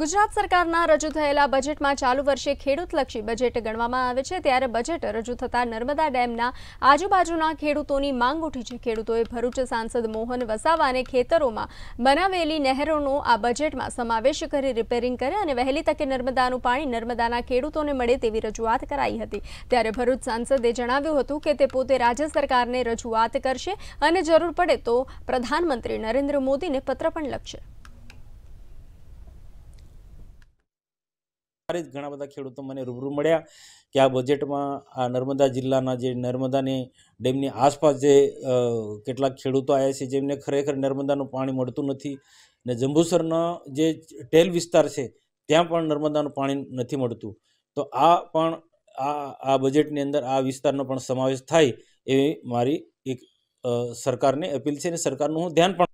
ગુજરાત સરકારના રજૂ થયેલા બજેટમાં ચાલુ વર્ષે ખેડૂતલક્ષી બજેટ ગણવામાં આવે છે ત્યારે બજેટ રજૂ થતાં નર્મદા ડેમના આજુબાજુના ખેડૂતોની માંગ ઉઠી છે ખેડૂતોએ ભરૂચ સાંસદ મોહન વસાવાને ખેતરોમાં બનાવેલી નહેરોનો આ બજેટમાં સમાવેશ કરી રિપેરિંગ કરે અને વહેલી તકે નર્મદાનું પાણી નર્મદાના ખેડૂતોને મળે તેવી રજૂઆત કરાઈ હતી ત્યારે ભરૂચ સાંસદે જણાવ્યું હતું કે તે પોતે રાજ્ય સરકારને રજૂઆત કરશે અને જરૂર પડે તો પ્રધાનમંત્રી નરેન્દ્ર મોદીને પત્ર પણ લખશે જ ઘણા બધા ખેડૂતો મને રૂબરૂ મળ્યા કે આ બજેટમાં આ નર્મદા જિલ્લાના જે નર્મદાની ડેમની આસપાસ જે કેટલાક ખેડૂતો આવ્યા છે જેમને ખરેખર નર્મદાનું પાણી મળતું નથી ને જંબુસરના જે ટેલ વિસ્તાર છે ત્યાં પણ નર્મદાનું પાણી નથી મળતું તો આ પણ આ આ બજેટની અંદર આ વિસ્તારનો પણ સમાવેશ થાય એવી મારી એક સરકારને અપીલ છે અને સરકારનું હું ધ્યાન પણ